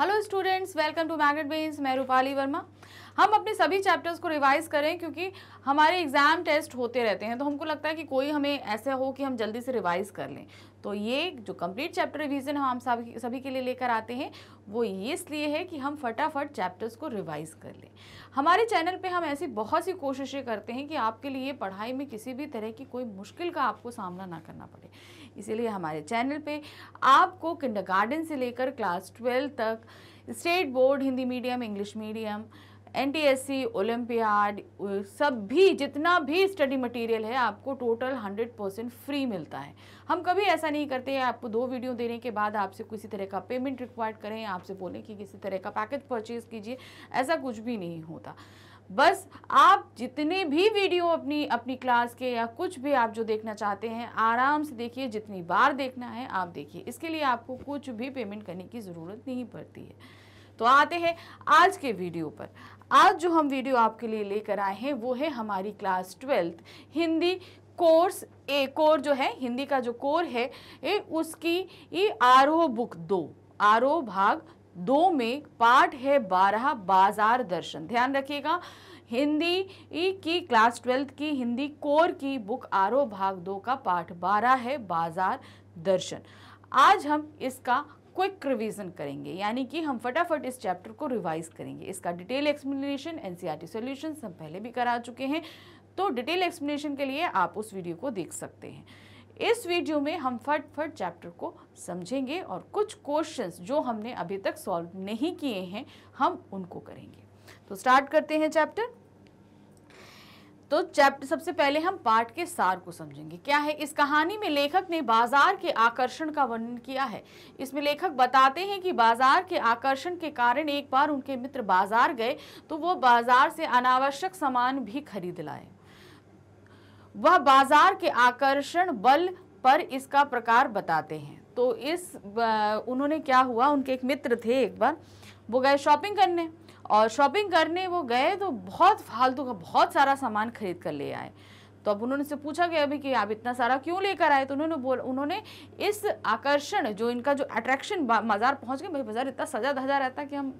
hello students welcome to Magnet Brains मैं रूपाली वर्मा हम अपने सभी चैप्टर्स को रिवाइज़ करें क्योंकि हमारे एग्ज़ाम टेस्ट होते रहते हैं तो हमको लगता है कि कोई हमें ऐसे हो कि हम जल्दी से रिवाइज़ कर लें तो ये जो कंप्लीट चैप्टर रिवीजन हम सभी सभी के लिए लेकर आते हैं वो ये इसलिए है कि हम फटाफट चैप्टर्स को रिवाइज़ कर लें हमारे चैनल पे हम ऐसी बहुत सी कोशिशें करते हैं कि आपके लिए पढ़ाई में किसी भी तरह की कोई मुश्किल का आपको सामना ना करना पड़े इसीलिए हमारे चैनल पे आपको किंडरगार्टन से लेकर क्लास ट्वेल्व तक state board Hindi medium English medium N T S C olympiad सब भी जितना भी स्टडी मटेरियल है आपको टोटल 100 परसेंट फ्री मिलता है हम कभी ऐसा नहीं करते हैं आपको दो वीडियो देने के बाद आपसे किसी तरह का पेमेंट रिक्वायर्ड करें आपसे बोलें कि किसी तरह का पैकेज परचेज़ कीजिए ऐसा कुछ भी नहीं होता बस आप जितने भी वीडियो अपनी अपनी क्लास के या कुछ भी आप जो देखना चाहते हैं आराम से देखिए जितनी बार देखना है आप देखिए इसके लिए आपको कुछ भी पेमेंट करने की ज़रूरत नहीं पड़ती है तो आते हैं आज के वीडियो पर आज जो हम वीडियो आपके लिए लेकर आए हैं वो है हमारी class twelfth Hindi course A core जो है हिंदी का जो कोर है ए, उसकी आर ओ बुक दो आर ओ भाग दो में पाठ है बारह बाजार दर्शन ध्यान रखिएगा हिंदी की क्लास ट्वेल्थ की हिंदी कोर की बुक आरओ भाग दो का पाठ बारह है बाजार दर्शन आज हम इसका क्विक रिवीजन करेंगे यानी कि हम फटाफट इस चैप्टर को रिवाइज करेंगे इसका डिटेल एक्सप्लेनेशन एनसीईआरटी सॉल्यूशंस हम पहले भी करा चुके हैं तो डिटेल एक्सप्लेनेशन के लिए आप उस वीडियो को देख सकते हैं इस वीडियो में हम फट फट चैप्टर को समझेंगे और कुछ क्वेश्चंस जो हमने अभी तक सॉल्व नहीं किए हैं हम उनको करेंगे तो स्टार्ट करते हैं चैप्टर तो चैप्टर सबसे पहले हम पाठ के सार को समझेंगे क्या है इस कहानी में लेखक ने बाजार के आकर्षण का वर्णन किया है इसमें लेखक बताते हैं कि बाजार के आकर्षण के कारण एक बार उनके मित्र बाजार गए तो वो बाजार से अनावश्यक सामान भी खरीद लाए वह बाजार के आकर्षण बल पर इसका प्रकार बताते हैं तो इस उन्होंने क्या हुआ उनके एक मित्र थे एक बार वो गए शॉपिंग करने और शॉपिंग करने वो गए तो बहुत फालतू का बहुत सारा सामान खरीद कर ले आए तो अब उन्होंने से पूछा गया अभी कि आप इतना सारा क्यों लेकर आए तो उन्होंने बोल उन्होंने इस आकर्षण जो इनका जो अट्रैक्शन बाज़ार पहुंच गए भाई बाज़ार इतना सजा धजा रहता कि हम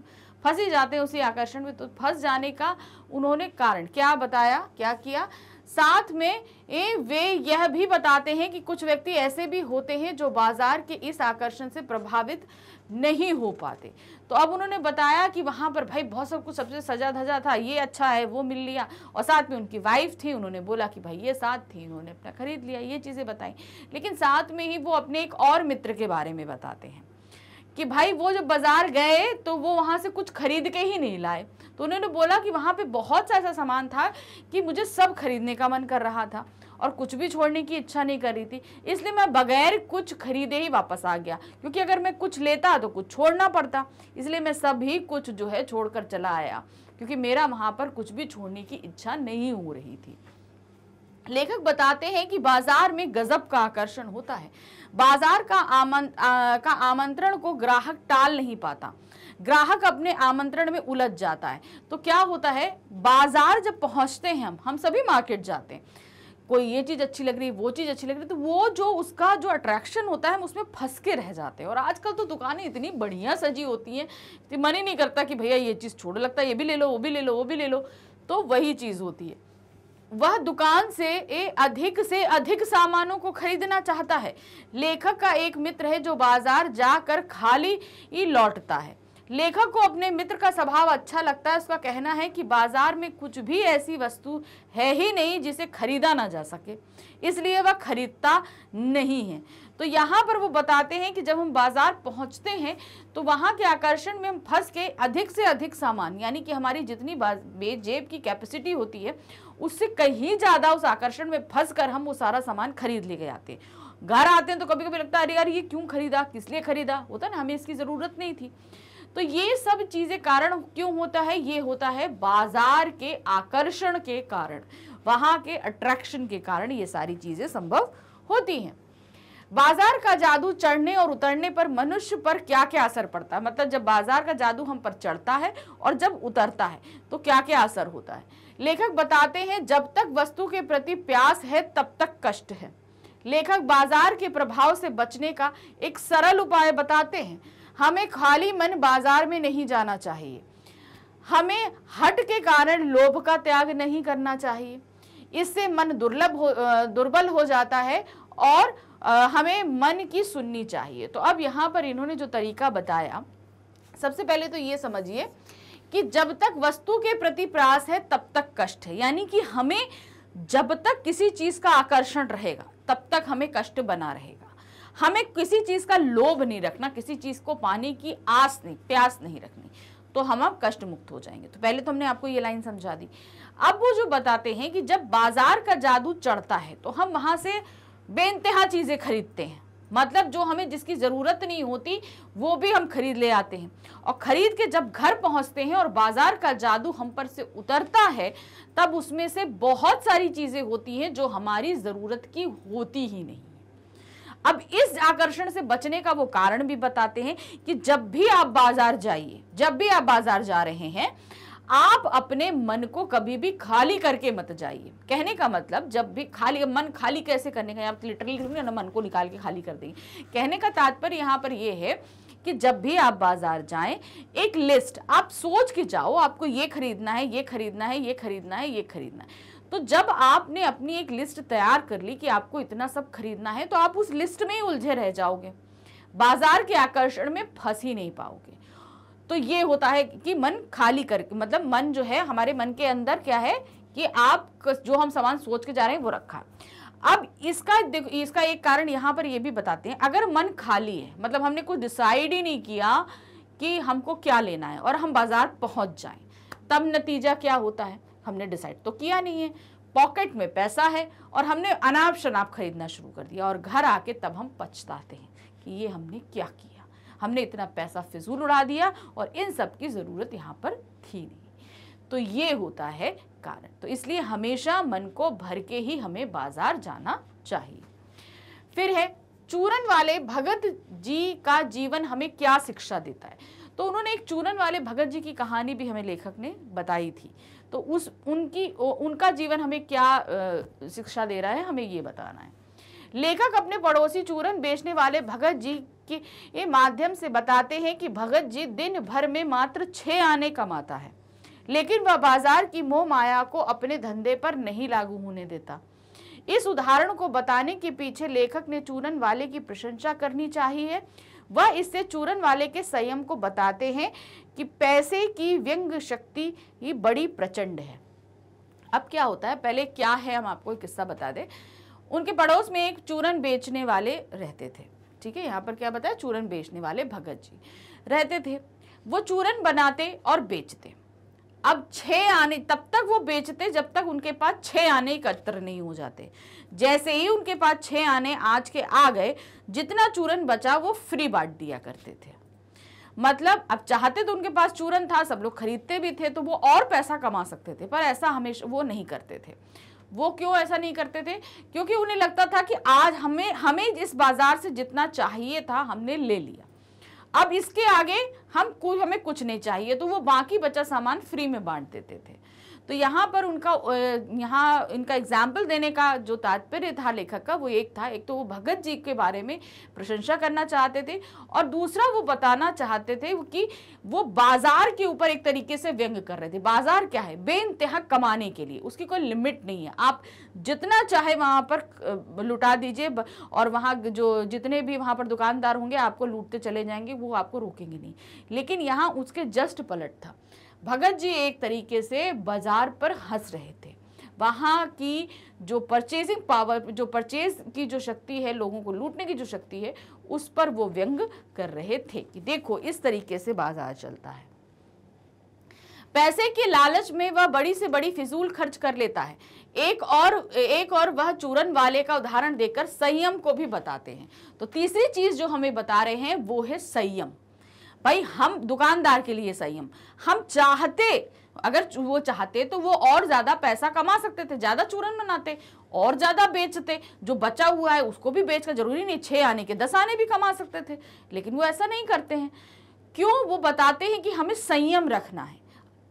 फंस ही जाते हैं उसी आकर्षण में तो फंस जाने का उन्होंने कारण क्या बताया क्या किया साथ में ए, वे यह भी बताते हैं कि कुछ व्यक्ति ऐसे भी होते हैं जो बाजार के इस आकर्षण से प्रभावित नहीं हो पाते तो अब उन्होंने बताया कि वहाँ पर भाई बहुत सब कुछ सबसे सजा धजा था ये अच्छा है वो मिल लिया और साथ में उनकी वाइफ थी उन्होंने बोला कि भाई ये साथ थी उन्होंने अपना खरीद लिया ये चीज़ें बताई लेकिन साथ में ही वो अपने एक और मित्र के बारे में बताते हैं कि भाई वो जब बाज़ार गए तो वो वहाँ से कुछ खरीद के ही नहीं लाए तो उन्होंने बोला कि वहाँ पे बहुत सा ऐसा सामान था कि मुझे सब खरीदने का मन कर रहा था और कुछ भी छोड़ने की इच्छा नहीं कर रही थी इसलिए मैं बगैर कुछ खरीदे ही वापस आ गया क्योंकि अगर मैं कुछ लेता तो कुछ छोड़ना पड़ता इसलिए मैं सब ही कुछ जो है छोड़कर चला आया क्योंकि मेरा वहाँ पर कुछ भी छोड़ने की इच्छा नहीं हो रही थी लेखक बताते हैं कि बाजार में गजब का आकर्षण होता है बाजार का आमं, आ, का आमंत्रण को ग्राहक टाल नहीं पाता ग्राहक अपने आमंत्रण में उलझ जाता है तो क्या होता है बाजार जब पहुंचते हैं हम हम सभी मार्केट जाते हैं कोई ये चीज़ अच्छी लग रही है वो चीज़ अच्छी लग रही है तो वो जो उसका जो अट्रैक्शन होता है हम उसमें फंस के रह जाते हैं और आजकल तो दुकानें इतनी बढ़िया सजी होती हैं कि मन ही नहीं करता कि भैया ये चीज़ छोड़ लगता है ये भी ले लो वो भी ले लो वो भी ले लो तो वही चीज़ होती है वह दुकान से ए, अधिक से अधिक सामानों को खरीदना चाहता है लेखक का एक मित्र है जो बाजार जाकर खाली लौटता है लेखक को अपने मित्र का स्वभाव अच्छा लगता है उसका कहना है कि बाजार में कुछ भी ऐसी वस्तु है ही नहीं जिसे खरीदा ना जा सके इसलिए वह खरीदता नहीं है तो यहाँ पर वो बताते हैं कि जब हम बाजार पहुँचते हैं तो वहाँ के आकर्षण में हम फंस के अधिक से अधिक सामान यानी कि हमारी जितनी बेजेब की कैपेसिटी होती है उससे कहीं ज़्यादा उस आकर्षण में फंस कर हम वो सारा सामान खरीद लेके आते हैं घर आते हैं तो कभी कभी लगता है अरे यार ये क्यों खरीदा किस लिए खरीदा होता ना हमें इसकी ज़रूरत नहीं थी तो ये सब चीज़ें कारण क्यों होता है ये होता है बाजार के आकर्षण के कारण वहाँ के अट्रैक्शन के कारण ये सारी चीज़ें संभव होती हैं बाजार का जादू चढ़ने और उतरने पर मनुष्य पर क्या क्या असर पड़ता है मतलब जब बाजार का जादू हम पर चढ़ता है और जब उतरता है तो क्या क्या असर होता है लेखक बताते हैं जब तक वस्तु के प्रति प्यास है तब तक कष्ट है लेखक बाजार के प्रभाव से बचने का एक सरल उपाय बताते हैं हमें खाली मन बाजार में नहीं जाना चाहिए हमें हट के कारण लोभ का त्याग नहीं करना चाहिए इससे मन दुर्लभ हो दुर्बल हो जाता है और हमें मन की सुननी चाहिए तो अब यहाँ पर इन्होंने जो तरीका बताया सबसे पहले तो ये समझिए कि जब तक वस्तु के प्रति प्रयास है तब तक कष्ट है यानी कि हमें जब तक किसी चीज़ का आकर्षण रहेगा तब तक हमें कष्ट बना रहेगा हमें किसी चीज़ का लोभ नहीं रखना किसी चीज़ को पाने की आस नहीं प्यास नहीं रखनी तो हम अब कष्ट मुक्त हो जाएंगे तो पहले तो हमने आपको ये लाइन समझा दी अब वो जो बताते हैं कि जब बाजार का जादू चढ़ता है तो हम वहाँ से बेनतहा चीज़ें खरीदते हैं मतलब जो हमें जिसकी ज़रूरत नहीं होती वो भी हम खरीद ले आते हैं और ख़रीद के जब घर पहुंचते हैं और बाज़ार का जादू हम पर से उतरता है तब उसमें से बहुत सारी चीज़ें होती हैं जो हमारी ज़रूरत की होती ही नहीं अब इस आकर्षण से बचने का वो कारण भी बताते हैं कि जब भी आप बाज़ार जाइए जब भी आप बाज़ार जा रहे हैं आप अपने मन को कभी भी खाली करके मत जाइए कहने का मतलब जब भी खाली मन खाली कैसे करने का आप लिटरली ना मन को निकाल के खाली कर देंगे कहने का तात्पर्य यहाँ पर यह है कि जब भी आप बाजार जाएं एक लिस्ट आप सोच के जाओ आपको ये खरीदना है ये खरीदना है ये खरीदना है ये खरीदना है तो जब आपने अपनी एक लिस्ट तैयार कर ली कि आपको इतना सब खरीदना है तो आप उस लिस्ट में ही उलझे रह जाओगे बाजार के आकर्षण में फंस ही नहीं पाओगे तो ये होता है कि मन खाली कर मतलब मन जो है हमारे मन के अंदर क्या है कि आप जो हम सामान सोच के जा रहे हैं वो रखा अब इसका देखो इसका एक कारण यहाँ पर ये भी बताते हैं अगर मन खाली है मतलब हमने कुछ डिसाइड ही नहीं किया कि हमको क्या लेना है और हम बाज़ार पहुँच जाएँ तब नतीजा क्या होता है हमने डिसाइड तो किया नहीं है पॉकेट में पैसा है और हमने अनाप शनाप खरीदना शुरू कर दिया और घर आके तब हम पछताते हैं कि ये हमने क्या किया हमने इतना पैसा फिजूल उड़ा दिया और इन सब की ज़रूरत यहाँ पर थी नहीं तो ये होता है कारण तो इसलिए हमेशा मन को भर के ही हमें बाजार जाना चाहिए फिर है चूरन वाले भगत जी का जीवन हमें क्या शिक्षा देता है तो उन्होंने एक चूरन वाले भगत जी की कहानी भी हमें लेखक ने बताई थी तो उस उनकी उनका जीवन हमें क्या शिक्षा दे रहा है हमें ये बताना है लेखक अपने पड़ोसी चूरन बेचने वाले भगत जी के माध्यम से बताते हैं कि भगत जी दिन भर में मात्र छः आने कमाता है लेकिन वह बाजार की मोह माया को अपने धंधे पर नहीं लागू होने देता इस उदाहरण को बताने के पीछे लेखक ने चूरन वाले की प्रशंसा करनी चाहिए वह इससे चूरन वाले के संयम को बताते हैं कि पैसे की व्यंग शक्ति ही बड़ी प्रचंड है अब क्या होता है पहले क्या है हम आपको किस्सा बता दें उनके पड़ोस में एक चूरन बेचने वाले रहते थे ठीक है यहाँ पर क्या बताया चूरन बेचने वाले भगत जी रहते थे वो चूरन बनाते और बेचते अब छः आने तब तक वो बेचते जब तक उनके पास छः आने एकत्र नहीं हो जाते जैसे ही उनके पास छः आने आज के आ गए जितना चूरन बचा वो फ्री बांट दिया करते थे मतलब अब चाहते तो उनके पास चूरन था सब लोग खरीदते भी थे तो वो और पैसा कमा सकते थे पर ऐसा हमेशा वो नहीं करते थे वो क्यों ऐसा नहीं करते थे क्योंकि उन्हें लगता था कि आज हमें हमें इस बाज़ार से जितना चाहिए था हमने ले लिया अब इसके आगे हम कुछ हमें कुछ नहीं चाहिए तो वो बाकी बचा सामान फ्री में बांट देते थे तो यहाँ पर उनका यहाँ इनका एग्जाम्पल देने का जो तात्पर्य था लेखक का वो एक था एक तो वो भगत जी के बारे में प्रशंसा करना चाहते थे और दूसरा वो बताना चाहते थे कि वो बाजार के ऊपर एक तरीके से व्यंग कर रहे थे बाजार क्या है बेनतहा कमाने के लिए उसकी कोई लिमिट नहीं है आप जितना चाहे वहाँ पर लुटा दीजिए और वहाँ जो जितने भी वहाँ पर दुकानदार होंगे आपको लूटते चले जाएंगे वो आपको रोकेंगे नहीं लेकिन यहाँ उसके जस्ट पलट था भगत जी एक तरीके से बाज़ार पर हंस रहे थे वहाँ की जो परचेजिंग पावर जो परचेज की जो शक्ति है लोगों को लूटने की जो शक्ति है उस पर वो व्यंग कर रहे थे कि देखो इस तरीके से बाजार चलता है पैसे के लालच में वह बड़ी से बड़ी फिजूल खर्च कर लेता है एक और एक और वह चूरन वाले का उदाहरण देकर संयम को भी बताते हैं तो तीसरी चीज जो हमें बता रहे हैं वो है संयम भाई हम दुकानदार के लिए सही हम हम चाहते अगर वो चाहते तो वो और ज़्यादा पैसा कमा सकते थे ज़्यादा चूरन बनाते और ज़्यादा बेचते जो बचा हुआ है उसको भी बेचकर जरूरी नहीं छः आने के दस आने भी कमा सकते थे लेकिन वो ऐसा नहीं करते हैं क्यों वो बताते हैं कि हमें संयम रखना है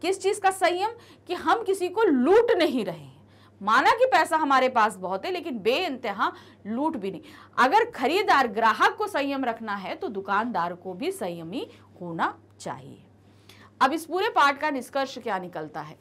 किस चीज़ का संयम कि हम किसी को लूट नहीं रहे माना कि पैसा हमारे पास बहुत है लेकिन बे इंतहा लूट भी नहीं अगर खरीदार ग्राहक को संयम रखना है तो दुकानदार को भी संयमी होना चाहिए अब इस पूरे पाठ का निष्कर्ष क्या निकलता है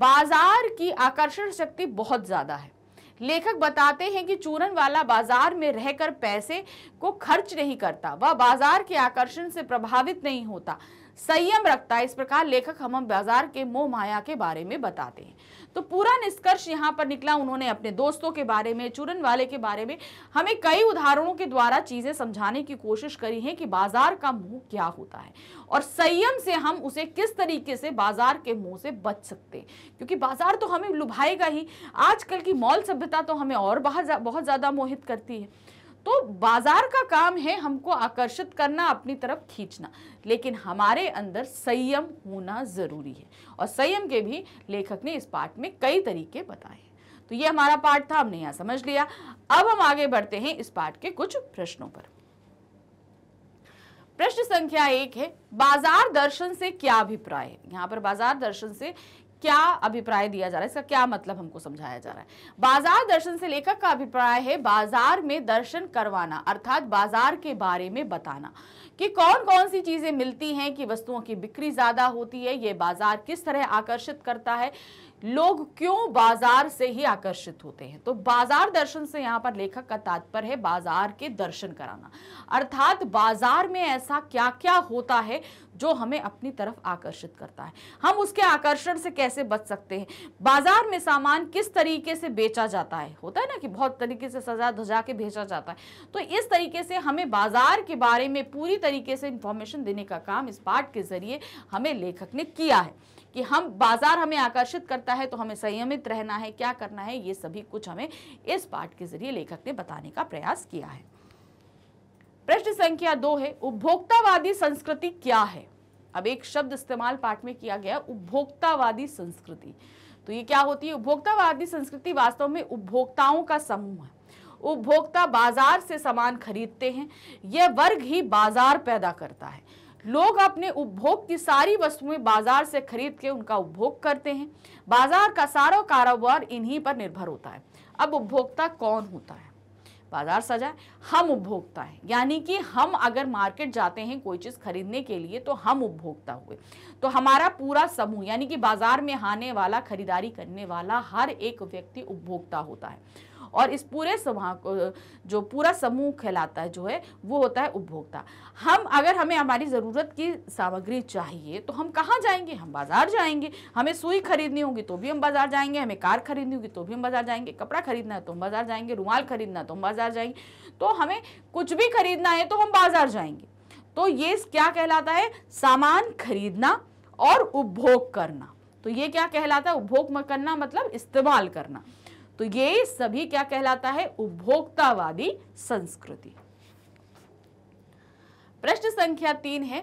बाजार की आकर्षण शक्ति बहुत ज्यादा है लेखक बताते हैं कि चूरन वाला बाजार में रहकर पैसे को खर्च नहीं करता वह बाजार के आकर्षण से प्रभावित नहीं होता संयम रखता है इस प्रकार लेखक हम बाजार के मोह माया के बारे में बताते हैं तो पूरा निष्कर्ष यहाँ पर निकला उन्होंने अपने दोस्तों के बारे में चूरन वाले के बारे में हमें कई उदाहरणों के द्वारा चीजें समझाने की कोशिश करी है कि बाजार का मुंह क्या होता है और संयम से हम उसे किस तरीके से बाजार के मुंह से बच सकते हैं क्योंकि बाजार तो हमें लुभाएगा ही आजकल की मॉल सभ्यता तो हमें और बहुत बहुत ज़्यादा मोहित करती है तो बाजार का काम है हमको आकर्षित करना अपनी तरफ खींचना लेकिन हमारे अंदर संयम होना ज़रूरी है और संयम के भी लेखक ने इस पाठ में कई तरीके बताए तो ये हमारा पाठ था हमने यहाँ समझ लिया अब हम आगे बढ़ते हैं इस पाठ के कुछ प्रश्नों पर प्रश्न संख्या एक है बाजार दर्शन से क्या अभिप्राय है यहाँ पर बाजार दर्शन से क्या अभिप्राय दिया जा रहा है इसका क्या मतलब हमको समझाया जा रहा है बाजार दर्शन से लेखक का अभिप्राय है बाजार में दर्शन करवाना अर्थात बाजार के बारे में बताना कि कौन कौन सी चीज़ें मिलती हैं कि वस्तुओं की बिक्री ज़्यादा होती है ये बाजार किस तरह आकर्षित करता है लोग क्यों बाजार से ही आकर्षित होते हैं तो बाजार दर्शन से यहाँ पर लेखक का तात्पर्य है बाजार के दर्शन कराना अर्थात बाजार में ऐसा क्या क्या होता है जो हमें अपनी तरफ आकर्षित करता है हम उसके आकर्षण से कैसे बच सकते हैं बाजार में सामान किस तरीके से बेचा जाता है होता है ना कि बहुत तरीके से सजा धजा के भेजा जाता है तो इस तरीके से हमें बाजार के बारे में पूरी तरीके से इंफॉर्मेशन देने का काम इस पाठ के जरिए हमें लेखक ने किया है कि हम बाजार हमें आकर्षित करता है तो हमें संयमित रहना है क्या करना है ये सभी कुछ हमें इस पाठ के जरिए लेखक ने बताने का प्रयास किया है प्रश्न संख्या दो है उपभोक्तावादी संस्कृति क्या है अब एक शब्द इस्तेमाल पाठ में किया गया उपभोक्तावादी संस्कृति तो ये क्या होती है उपभोक्तावादी संस्कृति वास्तव में उपभोक्ताओं का समूह है उपभोक्ता बाजार से सामान खरीदते हैं यह वर्ग ही बाजार पैदा करता है लोग अपने उपभोग की सारी वस्तुएं बाजार से खरीद के उनका उपभोग करते हैं बाजार का सारा कारोबार इन्हीं पर निर्भर होता है अब उपभोक्ता कौन होता है बाजार सजा है हम उपभोक्ता है यानी कि हम अगर मार्केट जाते हैं कोई चीज़ खरीदने के लिए तो हम उपभोक्ता हुए तो हमारा पूरा समूह यानी कि बाजार में आने वाला खरीदारी करने वाला हर एक व्यक्ति उपभोक्ता होता है और इस पूरे सभा को जो पूरा समूह कहलाता है जो है वो होता है उपभोक्ता हम अगर हमें हमारी ज़रूरत की सामग्री चाहिए तो हम कहाँ जाएंगे हम बाज़ार जाएंगे हमें सुई खरीदनी होगी तो भी हम बाज़ार जाएंगे हमें कार खरीदनी होगी तो भी हम बाज़ार जाएंगे कपड़ा खरीदना है तो हम बाज़ार जाएंगे रुमाल खरीदना है तो हम बाज़ार जाएंगे तो हमें कुछ भी खरीदना है तो हम बाज़ार जाएंगे तो ये क्या कहलाता है सामान खरीदना और उपभोग करना तो ये क्या कहलाता है उपभोग करना मतलब इस्तेमाल करना तो ये सभी क्या कहलाता है उपभोक्तावादी संस्कृति प्रश्न संख्या तीन है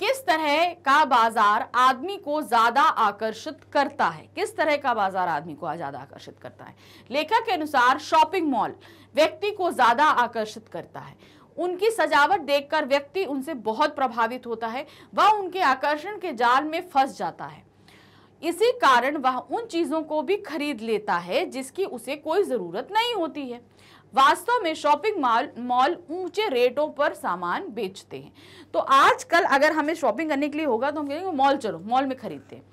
किस तरह का बाजार आदमी को ज्यादा आकर्षित करता है किस तरह का बाजार आदमी को ज्यादा आकर्षित करता है लेखक के अनुसार शॉपिंग मॉल व्यक्ति को ज्यादा आकर्षित करता है उनकी सजावट देखकर व्यक्ति उनसे बहुत प्रभावित होता है वह उनके आकर्षण के जाल में फंस जाता है इसी कारण वह उन चीज़ों को भी खरीद लेता है जिसकी उसे कोई ज़रूरत नहीं होती है वास्तव में शॉपिंग मॉल मॉल ऊंचे रेटों पर सामान बेचते हैं तो आजकल अगर हमें शॉपिंग करने के लिए होगा तो हम कहेंगे मॉल चलो मॉल में खरीदते हैं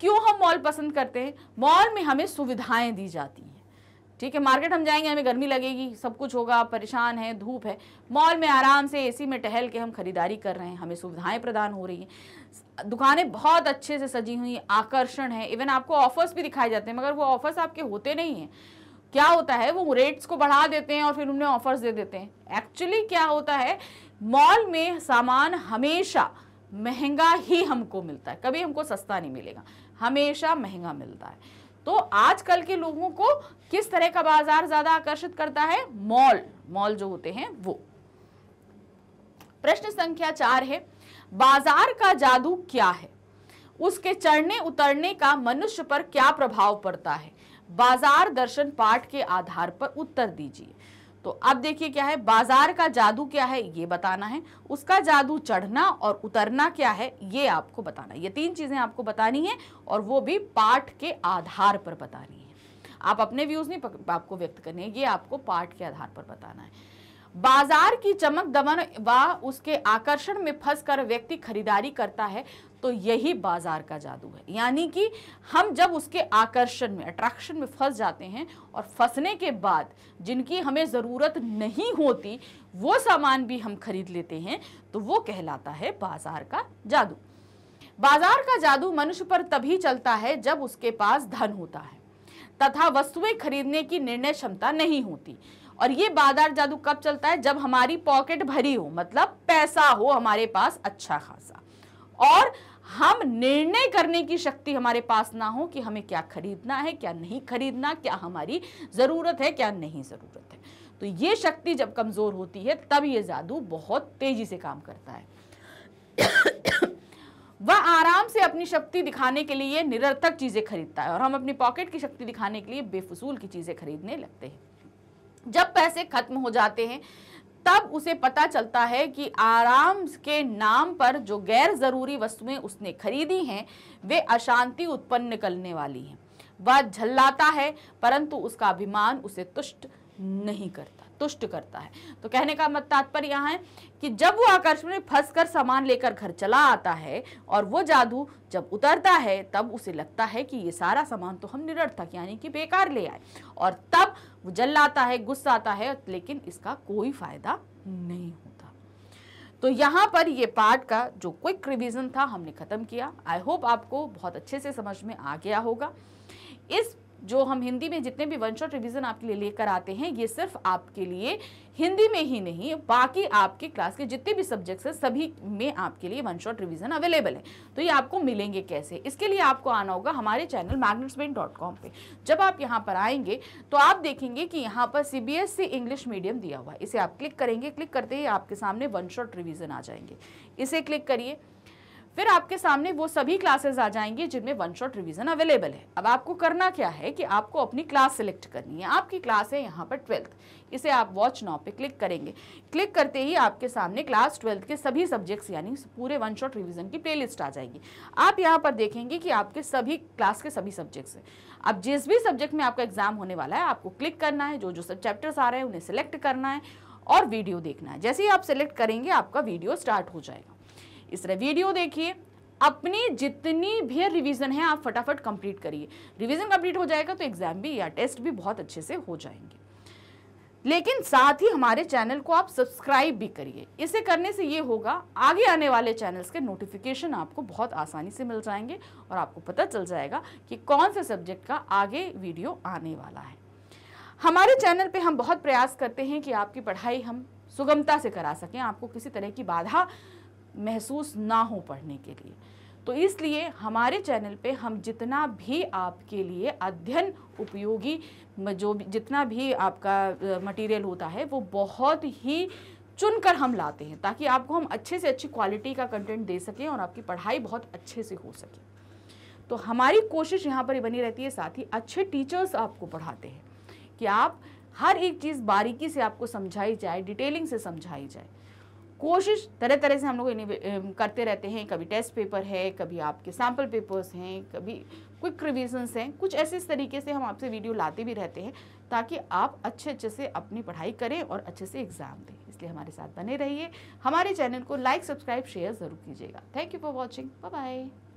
क्यों हम मॉल पसंद करते हैं मॉल में हमें सुविधाएं दी जाती हैं ठीक है मार्केट हम जाएंगे हमें गर्मी लगेगी सब कुछ होगा परेशान है धूप है मॉल में आराम से ए में टहल के हम खरीदारी कर रहे हैं हमें सुविधाएँ प्रदान हो रही हैं दुकानें बहुत अच्छे से सजी हुई आकर्षण है इवन आपको ऑफर्स भी दिखाए जाते हैं मगर वो ऑफर्स आपके होते नहीं हैं क्या होता है वो रेट्स को बढ़ा देते हैं और फिर उन्हें ऑफर्स दे देते हैं एक्चुअली क्या होता है मॉल में सामान हमेशा महंगा ही हमको मिलता है कभी हमको सस्ता नहीं मिलेगा हमेशा महंगा मिलता है तो आजकल के लोगों को किस तरह का बाजार ज्यादा आकर्षित करता है मॉल मॉल जो होते हैं वो प्रश्न संख्या चार है बाजार का जादू क्या है उसके चढ़ने उतरने का मनुष्य पर क्या प्रभाव पड़ता है बाजार दर्शन पाठ के आधार पर उत्तर दीजिए तो अब देखिए क्या है बाजार का जादू क्या है ये बताना है उसका जादू चढ़ना और उतरना क्या है ये आपको बताना है ये तीन चीज़ें आपको बतानी है और वो भी पाठ के आधार पर बतानी है आप अपने व्यूज़ नहीं आपको व्यक्त करने हैं ये आपको पाठ के आधार पर बताना है बाजार की चमक दमन व उसके आकर्षण में फंसकर व्यक्ति खरीदारी करता है तो यही बाजार का जादू है यानी कि हम जब उसके आकर्षण में अट्रैक्शन में फंस जाते हैं और फंसने के बाद जिनकी हमें ज़रूरत नहीं होती वो सामान भी हम खरीद लेते हैं तो वो कहलाता है बाजार का जादू बाजार का जादू मनुष्य पर तभी चलता है जब उसके पास धन होता है तथा वस्तुएं खरीदने की निर्णय क्षमता नहीं होती और ये बाजार जादू कब चलता है जब हमारी पॉकेट भरी हो मतलब पैसा हो हमारे पास अच्छा खासा और हम निर्णय करने की शक्ति हमारे पास ना हो कि हमें क्या खरीदना है क्या नहीं खरीदना क्या हमारी ज़रूरत है क्या नहीं ज़रूरत है तो ये शक्ति जब कमज़ोर होती है तब ये जादू बहुत तेज़ी से काम करता है वह आराम से अपनी शक्ति दिखाने के लिए निरर्थक चीज़ें खरीदता है और हम अपनी पॉकेट की शक्ति दिखाने के लिए बेफसूल की चीज़ें खरीदने लगते हैं जब पैसे खत्म हो जाते हैं तब उसे पता चलता है कि आराम के नाम पर जो गैर ज़रूरी वस्तुएं उसने खरीदी हैं वे अशांति उत्पन्न करने वाली हैं वह झल्लाता है परंतु उसका अभिमान उसे तुष्ट नहीं करता तुष्ट करता है तो कहने का मत तात्पर्य यहाँ है कि जब वो आकर्षण में फंस सामान लेकर घर चला आता है और वो जादू जब उतरता है तब उसे लगता है कि ये सारा सामान तो हम निरर्थक यानी कि बेकार ले आए और तब वो जल आता है गुस्सा आता है लेकिन इसका कोई फायदा नहीं होता तो यहाँ पर ये पार्ट का जो क्विक रिवीजन था हमने ख़त्म किया आई होप आपको बहुत अच्छे से समझ में आ गया होगा इस जो हम हिंदी में जितने भी वन शॉट रिविजन आपके लिए लेकर आते हैं ये सिर्फ आपके लिए हिंदी में ही नहीं बाकी आपके क्लास के जितने भी सब्जेक्ट्स हैं सभी में आपके लिए वन शॉट रिविजन अवेलेबल है तो ये आपको मिलेंगे कैसे इसके लिए आपको आना होगा हमारे चैनल मैग्नेट्सबेन डॉट कॉम पर जब आप यहाँ पर आएंगे तो आप देखेंगे कि यहाँ पर C B S E English medium दिया हुआ है इसे आप क्लिक करेंगे क्लिक करते ही आपके सामने वन शॉट रिविजन आ जाएंगे इसे क्लिक करिए फिर आपके सामने वो सभी क्लासेस आ जाएंगी जिनमें वन शॉट रिवीजन अवेलेबल है अब आपको करना क्या है कि आपको अपनी क्लास सिलेक्ट करनी है आपकी क्लास है यहाँ पर ट्वेल्थ इसे आप वॉच नाउ पे क्लिक करेंगे क्लिक करते ही आपके सामने क्लास ट्वेल्थ के सभी सब्जेक्ट्स यानी पूरे वन शॉट रिविजन की प्ले आ जाएगी आप यहाँ पर देखेंगे कि आपके सभी क्लास के सभी सब्जेक्ट्स हैं अब जिस भी सब्जेक्ट में आपका एग्जाम होने वाला है आपको क्लिक करना है जो जो सब चैप्टर्स आ रहे हैं उन्हें सिलेक्ट करना है और वीडियो देखना है जैसे ही आप सिलेक्ट करेंगे आपका वीडियो स्टार्ट हो जाएगा इस तरह वीडियो देखिए अपनी जितनी भी रिवीजन है आप फटाफट कंप्लीट करिए रिवीजन कंप्लीट हो जाएगा तो एग्जाम भी या टेस्ट भी बहुत अच्छे से हो जाएंगे लेकिन साथ ही हमारे चैनल को आप सब्सक्राइब भी करिए इसे करने से ये होगा आगे आने वाले चैनल्स के नोटिफिकेशन आपको बहुत आसानी से मिल जाएंगे और आपको पता चल जाएगा कि कौन से सब्जेक्ट का आगे वीडियो आने वाला है हमारे चैनल पे हम बहुत प्रयास करते हैं कि आपकी पढ़ाई हम सुगमता से करा सकें आपको किसी तरह की बाधा महसूस ना हो पढ़ने के लिए तो इसलिए हमारे चैनल पे हम जितना भी आपके लिए अध्ययन उपयोगी जो जितना भी आपका मटेरियल होता है वो बहुत ही चुनकर हम लाते हैं ताकि आपको हम अच्छे से अच्छी क्वालिटी का कंटेंट दे सकें और आपकी पढ़ाई बहुत अच्छे से हो सके तो हमारी कोशिश यहाँ पर बनी रहती है साथ ही अच्छे टीचर्स आपको पढ़ाते हैं कि आप हर एक चीज़ बारीकी से आपको समझाई जाए डिटेलिंग से समझाई जाए कोशिश तरह तरह से हम लोग करते रहते हैं कभी टेस्ट पेपर है कभी आपके सैम्पल पेपर्स हैं कभी क्विक रिविजन्स हैं कुछ ऐसे इस तरीके से हम आपसे वीडियो लाते भी रहते हैं ताकि आप अच्छे अच्छे से अपनी पढ़ाई करें और अच्छे से एग्ज़ाम दें इसलिए हमारे साथ बने रहिए हमारे चैनल को लाइक सब्सक्राइब शेयर ज़रूर कीजिएगा thank you for watching bye